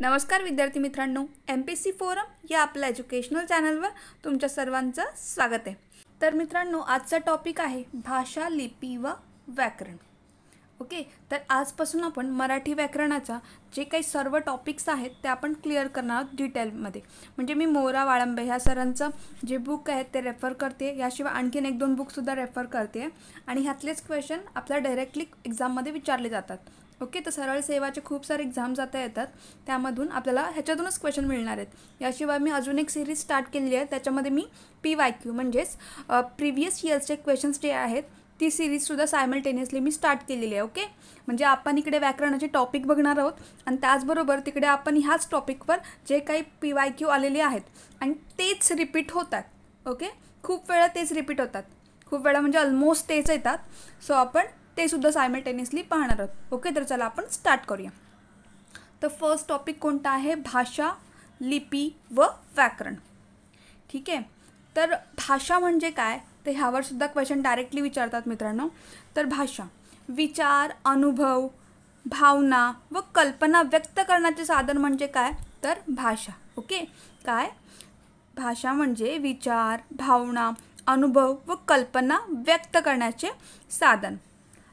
नमस्कार विद्यार्थी मित्रांनो एम पी सी फोरम या आपल्या एज्युकेशनल चॅनलवर तुमच्या सर्वांचं स्वागत आहे तर मित्रांनो आजचा टॉपिक आहे भाषा लिपी व व्याकरण ओके तर आजपासून आपण मराठी व्याकरणाचा जे काही सर्व टॉपिक्स आहेत ते आपण क्लिअर करणार आहोत डिटेलमध्ये म्हणजे मी मोरा वाळंबे ह्या सरांचं जे बुक आहे ते रेफर करते याशिवाय आणखीन एक दोन बुकसुद्धा रेफर करते आणि ह्यातलेच क्वेश्चन आपल्या डायरेक्टली एक्झाममध्ये विचारले जातात ओके तर सरळ सेवाचे खूप सारे एक्झाम्स आता येतात त्यामधून आपल्याला ह्याच्यातूनच क्वेश्चन मिळणार आहेत याशिवाय मी अजून एक सिरीज स्टार्ट केलेली आहे त्याच्यामध्ये मी पी वाय क्यू म्हणजेच प्रिव्हियस इयर्सचे क्वेश्चन्स जे आहेत ती सिरीजसुद्धा सायमल्टेनियसली मी स्टार्ट केलेली आहे ओके म्हणजे आपण इकडे व्याकरणाचे टॉपिक बघणार आहोत आणि त्याचबरोबर तिकडे आपण ह्याच टॉपिकवर जे काही पी वाय क्यू आलेले आहेत आणि तेच रिपीट होतात ओके खूप वेळा तेच रिपीट होतात खूप वेळा म्हणजे ऑलमोस्ट तेच येतात सो आपण ते सुद्धा सायमल्टेनियसली पाहणार आहोत ओके तर चला आपण स्टार्ट करूया तर फर्स्ट टॉपिक कोणता आहे भाषा लिपी व व्याकरण ठीक आहे तर भाषा म्हणजे काय तर ह्यावर सुद्धा क्वेश्चन डायरेक्टली विचारतात मित्रांनो तर भाषा विचार अनुभव भावना व कल्पना व्यक्त करण्याचे साधन म्हणजे काय तर भाषा ओके काय भाषा म्हणजे विचार भावना अनुभव व कल्पना व्यक्त करण्याचे साधन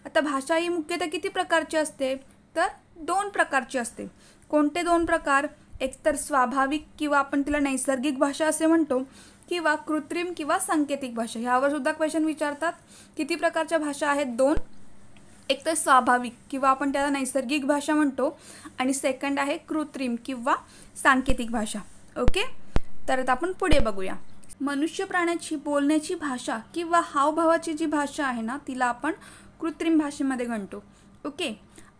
आता भाषा ही मुख्यतः किती प्रकारची असते तर दोन प्रकारची असते कोणते दोन प्रकार एकतर स्वाभाविक किंवा आपण तिला नैसर्गिक भाषा असे म्हणतो किंवा कृत्रिम किंवा सांकेतिक भाषा ह्यावर सुद्धा क्वेश्चन विचारतात किती प्रकारच्या भाषा आहेत दोन एक तर स्वाभाविक किंवा आपण त्याला नैसर्गिक भाषा म्हणतो आणि सेकंड आहे कृत्रिम किंवा सांकेतिक भाषा ओके तर आता आपण पुढे बघूया मनुष्य प्राण्याची बोलण्याची भाषा किंवा हावभावाची जी भाषा आहे ना तिला आपण कृत्रिम भाषेमध्ये घडतो ओके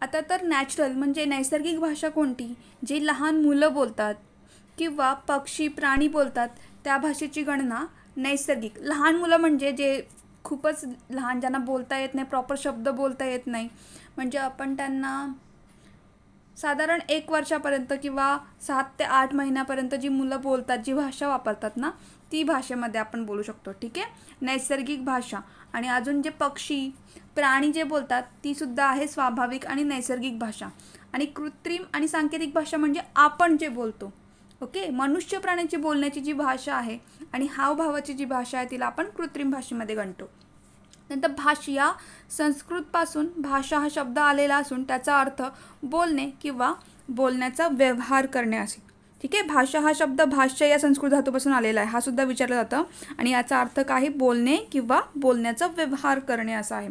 आता तर नॅचरल म्हणजे नैसर्गिक भाषा कोणती जी लहान मुलं बोलतात किंवा पक्षी प्राणी बोलतात त्या भाषेची गणना नैसर्गिक लहान मुलं म्हणजे जे खूपच लहान ज्यांना बोलता येत नाही प्रॉपर शब्द बोलता येत नाही म्हणजे आपण त्यांना साधारण एक वर्षापर्यंत किंवा सात ते आठ महिन्यापर्यंत जी मुलं बोलतात जी भाषा वापरतात ना ती भाषेमध्ये आपण बोलू शकतो ठीक आहे नैसर्गिक भाषा आणि अजून जे पक्षी प्राणी जे बोलतात तीसुद्धा आहे स्वाभाविक आणि नैसर्गिक भाषा आणि कृत्रिम आणि सांकेतिक भाषा म्हणजे आपण जे बोलतो ओके मनुष्य प्राण्याची बोलण्याची जी भाषा आहे आणि हावभावाची जी भाषा आहे तिला आपण कृत्रिम भाषेमध्ये गणतो नंतर भाष या संस्कृतपासून भाषा हा शब्द आलेला असून त्याचा अर्थ बोलणे किंवा बोलण्याचा व्यवहार करणे असे ठीक आहे भाषा हा शब्द भाष्य या संस्कृत धातूपासून आलेला आहे हा सुद्धा विचारला जातं आणि याचा अर्थ काय बोलणे किंवा बोलण्याचा व्यवहार करणे असा आहे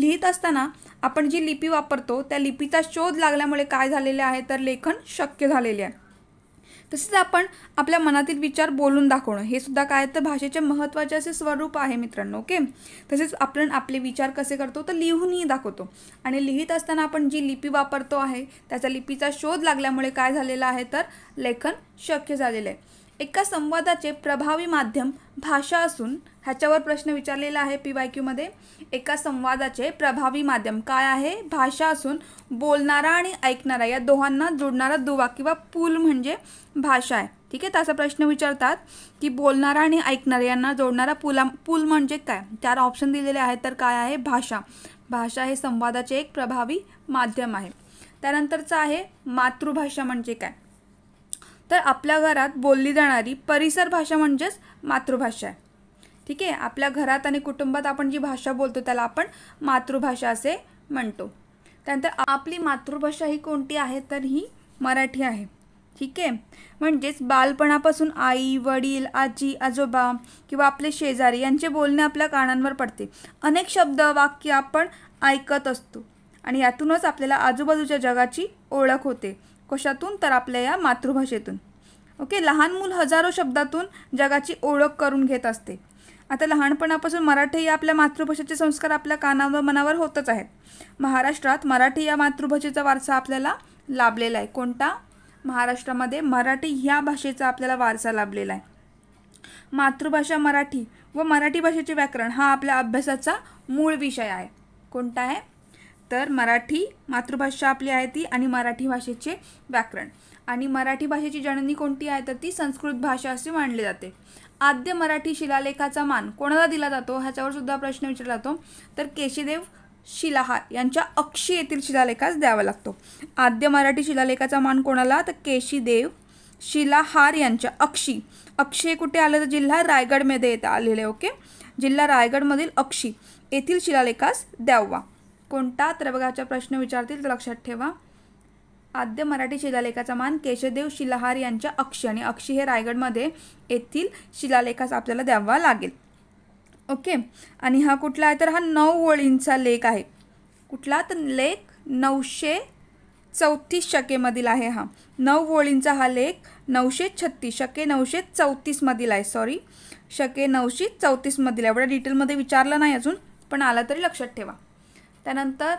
लिहित असताना आपण जी लिपी वापरतो त्या लिपीचा शोध लागल्यामुळे काय झालेले आहे तर लेखन शक्य झालेले आहे तसेच आपण आपल्या मनातील विचार बोलून दाखवणं हे सुद्धा काय तर भाषेचे महत्त्वाचे असे स्वरूप आहे मित्रांनो ओके तसेच आपण आपले विचार कसे करतो तर लिहूनही दाखवतो आणि लिहित असताना आपण जी लिपी वापरतो आहे त्याचा लिपीचा शोध लागल्यामुळे काय झालेला आहे तर लेखन शक्य झालेलं आहे एका संवादाचे प्रभावी माध्यम भाषा असून ह्याच्यावर प्रश्न विचारलेला आहे पी वाय क्यूमध्ये एका संवादाचे प्रभावी माध्यम काय आहे भाषा असून बोलणारा आणि ऐकणारा या दोघांना जोडणारा दुवा किंवा पूल म्हणजे भाषा आहे ठीक आहे तसा प्रश्न विचारतात की बोलणारा आणि ऐकणारा यांना जोडणारा पुला पूल म्हणजे काय चार ऑप्शन दिलेले आहेत तर काय आहे भाषा भाषा हे संवादाचे एक प्रभावी माध्यम आहे त्यानंतरचं आहे मातृभाषा म्हणजे काय तर आपल्या घरात बोलली जाणारी परिसर भाषा म्हणजेच मातृभाषा आहे ठीक आहे आपल्या घरात आणि कुटुंबात आपण जी भाषा बोलतो त्याला आपण मातृभाषा असे म्हणतो त्यानंतर आपली मातृभाषा ही कोणती आहे तर ही मराठी आहे ठीक आहे म्हणजेच बालपणापासून आई वडील आजी आजोबा किंवा आपले शेजारी यांचे बोलणे आपल्या कानांवर पडते अनेक शब्द वाक्य आपण ऐकत असतो आणि यातूनच आपल्याला आजूबाजूच्या जगाची ओळख होते कशातून तर आपल्या या मातृभाषेतून ओके लहान मूल हजारो शब्दातून जगाची ओळख करून घेत असते आता लहानपणापासून मराठी या आपल्या मातृभाषेचे संस्कार आपल्या कानावर मनावर होतच आहेत महाराष्ट्रात मराठी या मातृभाषेचा वारसा आपल्याला लाभलेला आहे कोणता महाराष्ट्रामध्ये मराठी ह्या भाषेचा आपल्याला वारसा लाभलेला आहे मातृभाषा मराठी व मराठी भाषेचे व्याकरण हा आपल्या अभ्यासाचा मूळ विषय आहे कोणता आहे तर मराठी मातृभाषा आपली आहे ती आणि मराठी भाषेचे व्याकरण आणि मराठी भाषेची जननी कोणती आहे तर ती संस्कृत भाषा असे मानली जाते आद्य मराठी शिलालेखाचा मान कोणाला दिला जातो ह्याच्यावर सुद्धा प्रश्न विचारला जातो तर केशीदेव शिलाहार यांच्या अक्षी येथील शिलालेखास द्यावा लागतो आद्य मराठी शिलालेखाचा मान कोणाला तर केशीदेव शिलाहार यांच्या अक्षी अक्षय कुठे आलं तर जिल्हा रायगडमध्ये येत आलेले ओके जिल्हा रायगडमधील अक्षी येथील शिलालेखास द्यावा कोणता त्रबगाचा प्रश्न विचारतील तर लक्षात ठेवा आद्य मराठी शिलालेखाचा मान केशदेव शिलाहार यांच्या अक्ष आणि अक्षी हे रायगडमध्ये येथील शिलालेखास आपल्याला द्यावा लागेल ओके आणि हा कुठला आहे तर हा नऊ ओळींचा लेख आहे कुठला तर लेख नऊशे चौतीस शकेमधील आहे हा नऊ ओळींचा हा लेख नऊशे छत्तीस शके नऊशे चौतीसमधील आहे सॉरी शके नऊशे चौतीसमधील एवढ्या डिटेलमध्ये विचारलं नाही अजून पण आला तरी लक्षात ठेवा त्यानंतर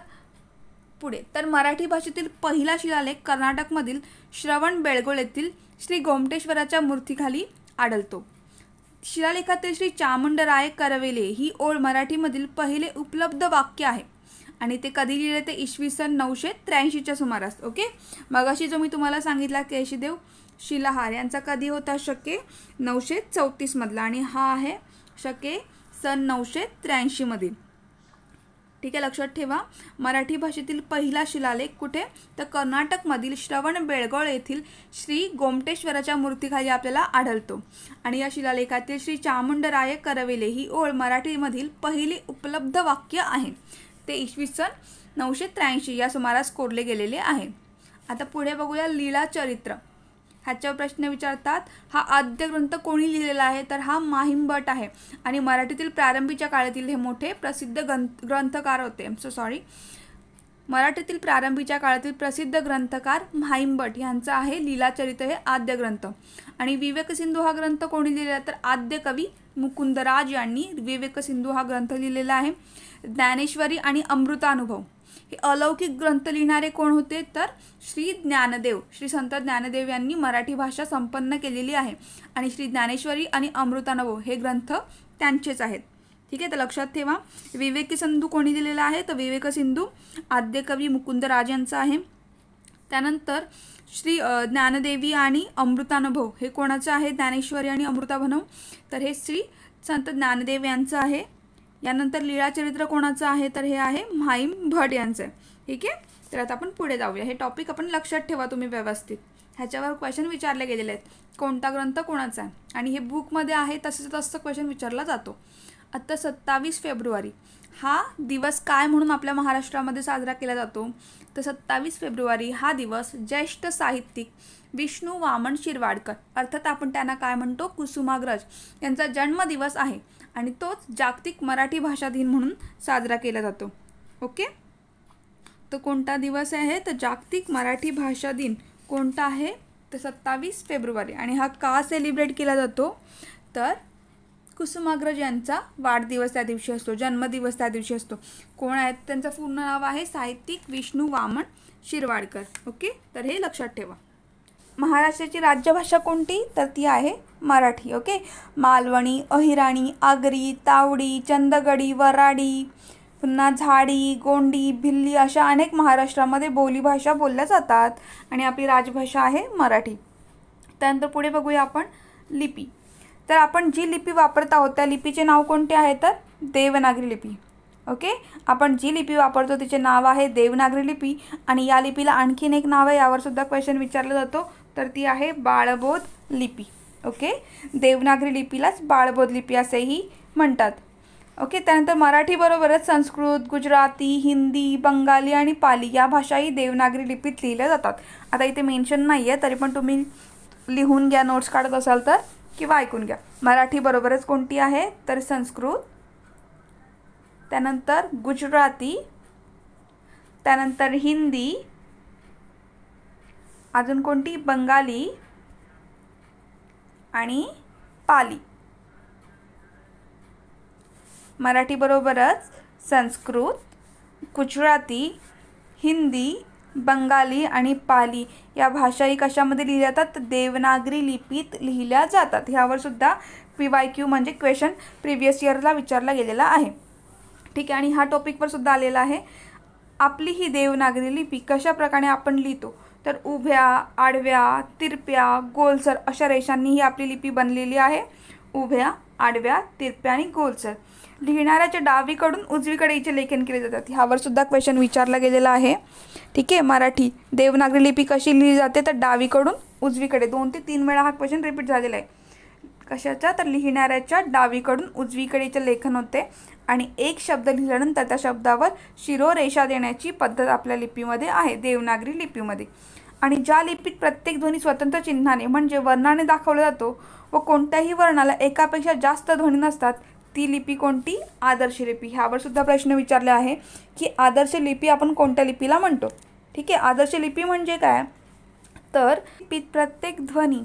पुढे तर मराठी भाषेतील पहिला शिलालेख कर्नाटकमधील श्रवण बेळगोळ येथील श्री गोमटेश्वराच्या मूर्तीखाली आढळतो शिलालेखातील श्री चामुंडराय करवेले ही ओळ मराठीमधील पहिले उपलब्ध वाक्य आहे आणि ते कधी लिहिले ते इसवी सन नऊशे त्र्याऐंशीच्या सुमारास ओके मगाशी जो मी तुम्हाला सांगितला केशीदेव शिलाहार यांचा कधी होता शके नऊशे चौतीसमधला आणि हा आहे शके सन नऊशे त्र्याऐंशीमधील ठीक आहे लक्षात ठेवा मराठी भाषेतील पहिला शिलालेख कुठे तर कर्नाटकमधील श्रवण बेळगोळ येथील श्री गोमटेश्वराच्या मूर्तीखाली आपल्याला आढळतो आणि या शिलालेखातील श्री चामुंडराय करवेले ही ओळ मराठीमधील पहिली उपलब्ध वाक्य आहे ते इसवी सन नऊशे त्र्याऐंशी या सुमारास कोरले गेलेले आहे आता पुढे बघूया लीला चरित्र ह्याच्यावर प्रश्न विचारतात हा आद्य ग्रंथ कोणी लिहिलेला आहे तर हा माहिमभट आहे आणि मराठीतील प्रारंभीच्या काळातील हे मोठे प्रसिद्ध ग्रंथ ग्रंथकार होते सो सॉरी मराठीतील प्रारंभीच्या काळातील प्रसिद्ध ग्रंथकार म्हाईंभट यांचा आहे लीलाचरित हे आद्य ग्रंथ आणि विवेकसिंधू हा ग्रंथ कोणी लिहिलेला तर आद्य कवी मुकुंदराज यांनी विवेकसिंधू हा ग्रंथ लिहिलेला आहे ज्ञानेश्वरी आणि अमृतानुभव हे अलौकिक ग्रंथ लिहिणारे कोण होते तर श्री ज्ञानदेव श्री संत ज्ञानदेव यांनी मराठी भाषा संपन्न केलेली आहे आणि श्री ज्ञानेश्वरी आणि अमृतानुभव हे ग्रंथ त्यांचेच आहेत ठीक आहे तर लक्षात ठेवा विवेक सिंधू कोणी दिलेला आहे तर विवेक सिंधू आद्य कवी राज यांचा आहे त्यानंतर श्री ज्ञानदेवी आणि अमृतानुभव हे कोणाचं आहे ज्ञानेश्वरी आणि अमृताभनव तर हे श्री संत ज्ञानदेव यांचं आहे यानंतर लीळाचरित्र कोणाचं आहे तर हे आहे माईम भट यांचं ठीक आहे तर आता आपण पुढे जाऊया हे टॉपिक आपण लक्षात ठेवा तुम्ही व्यवस्थित ह्याच्यावर क्वेश्चन विचारले गेलेले आहेत कोणता ग्रंथ कोणाचा आहे आणि हे बुकमध्ये आहे तसंच तसं क्वेश्चन विचारला जातो आत्ता सत्तावीस फेब्रुवारी हा दिवस काय म्हणून आपल्या महाराष्ट्रामध्ये साजरा केला जातो तर सत्तावीस फेब्रुवारी हा दिवस ज्येष्ठ साहित्यिक विष्णू वामन शिरवाडकर अर्थात आपण त्यांना काय म्हणतो कुसुमाग्रज यांचा जन्मदिवस आहे आणि तोच जागतिक मराठी भाषा दिन म्हणून साजरा केला जातो ओके तर कोणता दिवस आहे तर जागतिक मराठी भाषा दिन कोणता आहे तर सत्तावीस फेब्रुवारी आणि हा का सेलिब्रेट केला जातो तर कुसुमाग्रज यांचा वाढदिवस त्या दिवशी असतो जन्मदिवस त्या दिवशी असतो कोण आहेत त्यांचं पूर्ण नाव आहे साहित्यिक विष्णू वामन शिरवाडकर ओके तर हे लक्षात ठेवा महाराष्ट्राची राज्यभाषा कोणती तर ती आहे मराठी ओके मालवणी अहिराणी आगरी तावडी चंदगडी वराडी पुन्हा झाडी गोंडी भिल्ली अशा अनेक महाराष्ट्रामध्ये बोलीभाषा बोलल्या जातात आणि आपली राजभाषा आहे मराठी त्यानंतर पुढे बघूया आपण लिपी तर आपण जी लिपी वापरत आहोत त्या लिपीचे नाव कोणते आहे तर देवनागरी लिपी ओके आपण जी लिपी वापरतो तिचे नाव आहे देवनागरी लिपी आणि या लिपीला आणखीन एक नाव आहे यावरसुद्धा क्वेश्चन विचारला जातो तर ती आहे बाळबोध लिपी ओके देवनागरी लिपीलाच बाळबोध लिपी असेही म्हणतात ओके त्यानंतर मराठीबरोबरच संस्कृत गुजराती हिंदी बंगाली आणि पाली या भाषाही देवनागरी लिपीत लिहिल्या जातात आता इथे मेन्शन नाही आहे तरी पण तुम्ही लिहून घ्या नोट्स काढत असाल तर किंवा ऐकून घ्या मराठीबरोबरच कोणती आहे तर संस्कृत त्यानंतर गुजराती त्यानंतर हिंदी अजून कोणती बंगाली आणि पाली मराठी बरोबरच संस्कृत गुजराती हिंदी बंगाली आणि पाली या भाषाही कशामध्ये लिहिल्या जातात देवनागरी लिपीत लिहिल्या जातात ह्यावर सुद्धा पी वाय क्यू म्हणजे क्वेश्चन प्रिव्हियस इयरला विचारला गेलेला आहे ठीक आहे आणि हा टॉपिकवर सुद्धा आलेला आहे आपली ही देवनागरी लिपी कशाप्रकारे आपण लिहितो तर उभ्या आडव्या तिरप्या गोलसर अशा रेषांनी ही आपली लिपी बनलेली आहे उभ्या आडव्या तिरप्या आणि गोलसर लिहिणाऱ्याच्या डावीकडून उजवीकडे हिचे लेखन केले जातात ह्यावर सुद्धा क्वेश्चन विचारला गेलेला आहे ठीक आहे मराठी देवनागरी लिपी कशी लिहिली जाते तर डावीकडून उजवीकडे दोन ते तीन वेळा हा क्वेश्चन रिपीट झालेला आहे कशाच्या तर लिहिणाऱ्याच्या डावीकडून उजवीकडेचे लेखन होते आणि एक शब्द लिहिल्यानंतर त्या शब्दावर शिरोरेषा देण्याची पद्धत आपल्या लिपीमध्ये आहे देवनागरी लिपीमध्ये आणि ज्या लिपीत प्रत्येक ध्वनी स्वतंत्र चिन्हाने म्हणजे वर्णाने दाखवला जातो व कोणत्याही वर्णाला एकापेक्षा जास्त ध्वनी नसतात ती लिपी कोणती आदर्श लिपी ह्यावर सुद्धा प्रश्न विचारले आहे की आदर्श लिपी आपण कोणत्या लिपीला म्हणतो ठीक आहे आदर्श लिपी म्हणजे काय तर लिपीत प्रत्येक ध्वनी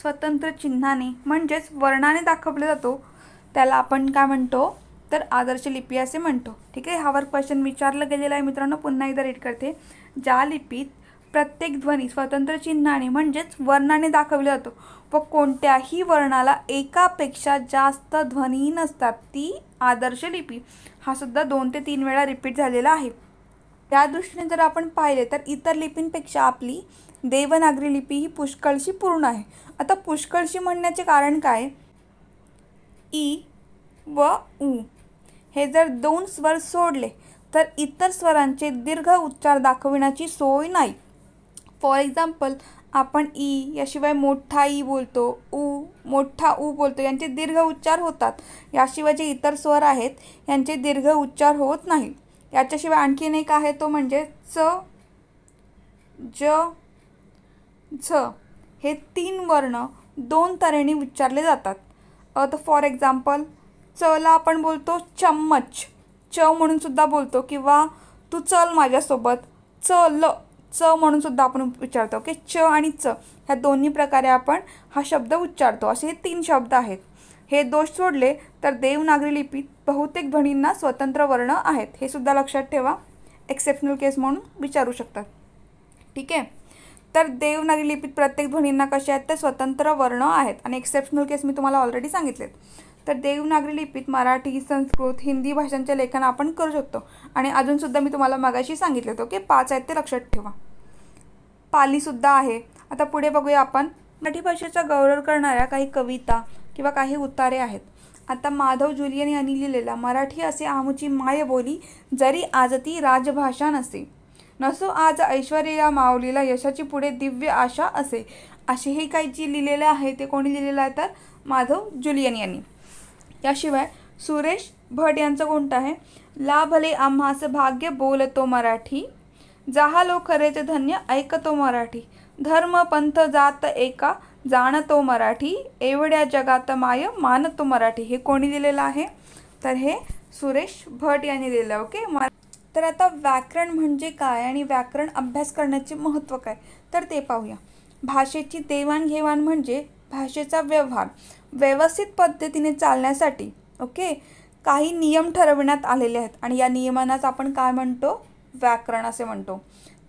स्वतंत्र चिन्हाने म्हणजेच वर्णाने दाखवला जातो त्याला आपण काय म्हणतो तर आदर्श लिपी असे म्हणतो ठीक आहे हावर क्वेश्चन विचारलं गेलेलं आहे मित्रांनो पुन्हा एकदा रीड करते ज्या लिपीत प्रत्येक ध्वनी स्वतंत्र चिन्हाने म्हणजेच वर्णाने दाखवला जातो व कोणत्याही वर्णाला एकापेक्षा जास्त ध्वनी नसतात ती आदर्श लिपी हा सुद्धा दोन ते तीन वेळा रिपीट झालेला आहे त्या दृष्टीने जर आपण पाहिले तर इतर लिपींपेक्षा आपली देवनागरी लिपी ही पुष्कळशी पूर्ण आहे आता पुष्कळशी म्हणण्याचे कारण काय ई व उ हे जर दोन स्वर सोडले तर इतर स्वरांचे दीर्घ उच्चार दाखविण्याची सोय नाही फॉर एक्झाम्पल आपण ई याशिवाय मोठा ई बोलतो उ मोठा ऊ बोलतो यांचे दीर्घ उच्चार होतात याशिवाय जे इतर स्वर आहेत यांचे दीर्घ उच्चार होत नाही याच्याशिवाय आणखीन एक आहे तो म्हणजे च ज झ हे तीन वर्ण दोन तऱ्हेने उच्चारले जातात तर फॉर एक्झाम्पल चला आपण बोलतो चम्मच च म्हणून सुद्धा बोलतो किंवा तू चल माझ्यासोबत च ल च म्हणून सुद्धा आपण विचारतो की च आणि च ह्या दोन्ही प्रकारे आपण हा शब्द उच्चारतो असे हे तीन शब्द आहेत हे दोष सोडले तर देवनागरी लिपीत बहुतेक ध्वनींना स्वतंत्र वर्ण आहेत हे सुद्धा लक्षात ठेवा एक्सेप्शनल केस म्हणून विचारू शकतात ठीक आहे तर देवनागरी लिपीत प्रत्येक ध्वनींना कसे आहेत ते स्वतंत्र वर्ण आहेत आणि एक्सेप्शनल केस मी तुम्हाला ऑलरेडी सांगितलेत तर देवनागरी लिपीत मराठी संस्कृत हिंदी भाषांचे लेखन आपण करू शकतो आणि अजूनसुद्धा मी तुम्हाला मगाशी सांगितले होतं की पाच आहेत ते लक्षात ठेवा पालीसुद्धा आहे आता पुढे बघूया आपण मराठी भाषेचा गौरव करणाऱ्या काही कविता किंवा काही उतारे आहेत आता माधव जुलियन यांनी लिहिलेला मराठी असे माय मायबोली जरी आजती राजभाषा नसे नसो आज ऐश्वर्या माऊलीला यशाची पुढे दिव्य आशा असे असे हे काही जी लिहिलेलं आहे ते कोणी लिहिलेलं आहे तर माधव जुलियन यांनी याशिवाय सुरेश भट यांचं कोणतं आहे लाभले आम्हास भाग्य बोलतो मराठी जाहा लो खरेचे धन्य ऐकतो मराठी धर्म पंथ जात एका जाणतो मराठी एवढ्या जगात माय मानतो मराठी हे कोणी दिलेलं आहे तर हे सुरेश भट यांनी लिहिलं ओके तर आता व्याकरण म्हणजे काय आणि व्याकरण अभ्यास करण्याचे महत्त्व काय तर ते पाहूया भाषेची देवाणघेवाण म्हणजे भाषेचा व्यवहार व्यवस्थित पद्धतीने चालण्यासाठी ओके काही नियम ठरविण्यात आलेले आहेत आणि या नियमांनाच आपण काय म्हणतो व्याकरण असे म्हणतो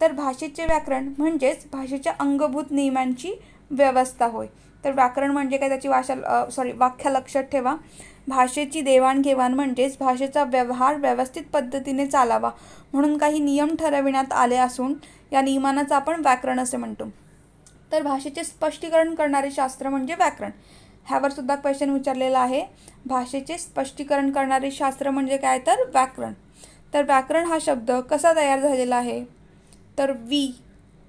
तर भाषेचे व्याकरण म्हणजेच भाषेच्या अंगभूत नियमांची व्यवस्था होय तर व्याकरण म्हणजे काय त्याची भाषा सॉरी व्याख्या लक्षात ठेवा भाषेची देवाणघेवाण म्हणजेच भाषेचा व्यवहार व्यवस्थित पद्धतीने चालावा म्हणून काही नियम ठरविण्यात आले असून या नियमानाचं आपण व्याकरण असे म्हणतो तर भाषेचे स्पष्टीकरण करणारे शास्त्र म्हणजे व्याकरण ह्यावर सुद्धा क्वेश्चन विचारलेला आहे भाषेचे स्पष्टीकरण करणारे शास्त्र म्हणजे काय तर व्याकरण तर व्याकरण हा शब्द कसा तयार झालेला आहे तर वी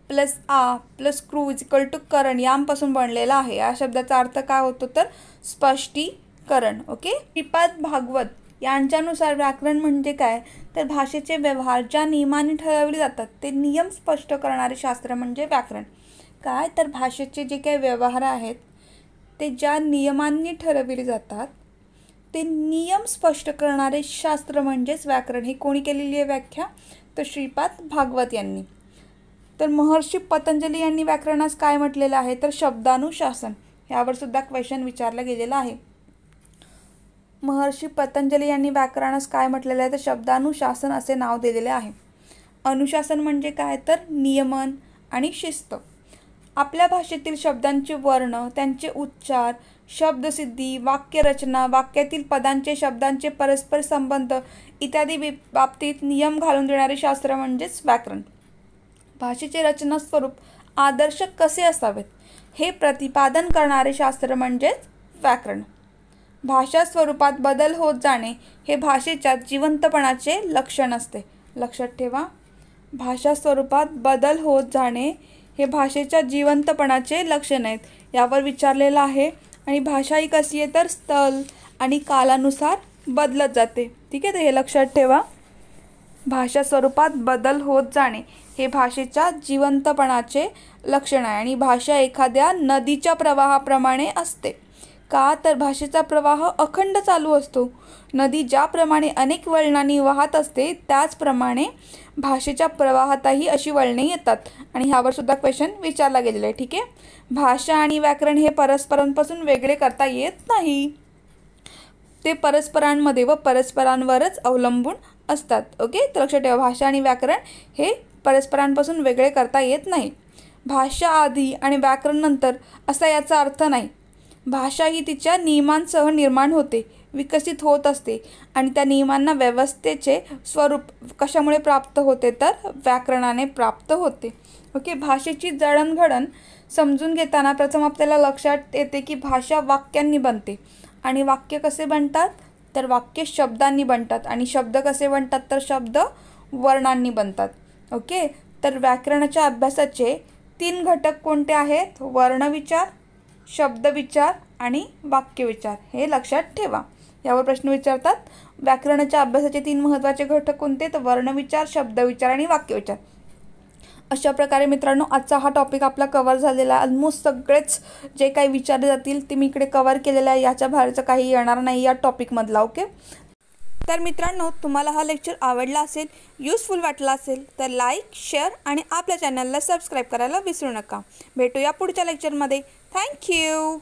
प्लस आ प्लस क्रू इक्वल टू करण यांपासून बनलेला आहे या शब्दाचा अर्थ काय होतो तर स्पष्टीकरण ओके श्रीपाद भागवत यांच्यानुसार व्याकरण म्हणजे काय तर भाषेचे व्यवहार ज्या नियमाने ठरवले जातात ते नियम स्पष्ट करणारे शास्त्र म्हणजे व्याकरण काय तर भाषेचे जे काही व्यवहार आहेत ते ज्या नियमांनी ठरविले जातात ते नियम स्पष्ट करणारे शास्त्र म्हणजेच व्याकरण ही कोणी केलेली आहे व्याख्या तर श्रीपाद भागवत यांनी तर महर्षी पतंजली यांनी व्याकरणास काय म्हटलेलं आहे तर शब्दानुशासन यावर सुद्धा क्वेश्चन विचारला गेलेला आहे महर्षी पतंजली यांनी व्याकरणास काय म्हटलेलं आहे तर शब्दानुशासन असे नाव दिलेले आहे अनुशासन म्हणजे काय तर नियमन आणि शिस्त आपल्या भाषेतील शब्दांचे वर्ण त्यांचे उच्चार शब्दसिद्धी वाक्यरचना वाक्यातील पदांचे शब्दांचे परस्पर संबंध इत्यादी बाबतीत नियम घालून देणारे शास्त्र म्हणजेच व्याकरण भाषेचे रचना स्वरूप आदर्शक कसे असावेत हे प्रतिपादन करणारे शास्त्र म्हणजेच व्याकरण भाषा स्वरूपात बदल होत जाणे हे भाषेच्या जिवंतपणाचे लक्षण असते लक्षात ठेवा भाषा स्वरूपात बदल होत जाणे हे भाषेच्या जिवंतपणाचे लक्षण आहेत यावर विचारलेलं आहे आणि भाषा ही कशी आहे तर स्थल आणि कालानुसार बदलत जाते ठीक आहे तर हे लक्षात ठेवा भाषा स्वरूपात बदल होत जाणे हे भाषेच्या जिवंतपणाचे लक्षण आहे आणि भाषा एखाद्या नदीच्या प्रवाहाप्रमाणे असते का तर भाषेचा प्रवाह अखंड चालू असतो नदी ज्याप्रमाणे अनेक वळणांनी वाहत असते त्याचप्रमाणे भाषेच्या प्रवाहातही अशी वळणे येतात आणि ह्यावर सुद्धा क्वेश्चन विचारला गेलेला आहे ठीक आहे भाषा आणि व्याकरण हे परस्परांपासून वेगळे करता येत नाही ते परस्परांमध्ये व परस्परांवरच अवलंबून असतात ओके तर लक्षात ठेवा भाषा आणि व्याकरण हे परस्परांपासून वेगळे करता येत नाही भाषा आधी आणि व्याकरण नंतर असा याचा अर्थ नाही भाषा ही तिच्या नियमांसह निर्माण होते विकसित होत असते आणि त्या नियमांना व्यवस्थेचे स्वरूप कशामुळे प्राप्त होते तर व्याकरणाने प्राप्त होते ओके भाषेची जडणघडण समजून घेताना प्रथम आपल्याला लक्षात येते की भाषा वाक्यांनी बनते आणि वाक्य कसे बनतात तर वाक्य शब्दांनी बनतात आणि शब्द कसे बनतात तर शब्द वर्णांनी बनतात ओके तर व्याकरणाच्या अभ्यासाचे तीन घटक कोणते आहेत वर्णविचार शब्दविचार आणि वाक्यविचार हे लक्षात ठेवा यावर प्रश्न विचारतात व्याकरणाच्या अभ्यासाचे तीन महत्त्वाचे घटक कोणते तर वर्णविचार शब्दविचार आणि वाक्यविचार अशा प्रकारे मित्रांनो आजचा हा टॉपिक आपला कवर झालेला आहे ऑलमोस्ट सगळेच जे काही विचारले जातील ते मी इकडे कवर केलेलं आहे याच्या बाहेरचं काही येणार नाही या टॉपिकमधला ओके तर मित्रांनो तुम्हाला हा लेक्चर आवडला असेल युजफुल वाटला असेल तर लाईक शेअर आणि आपल्या चॅनलला सबस्क्राईब करायला विसरू नका भेटूया पुढच्या लेक्चरमध्ये थँक्यू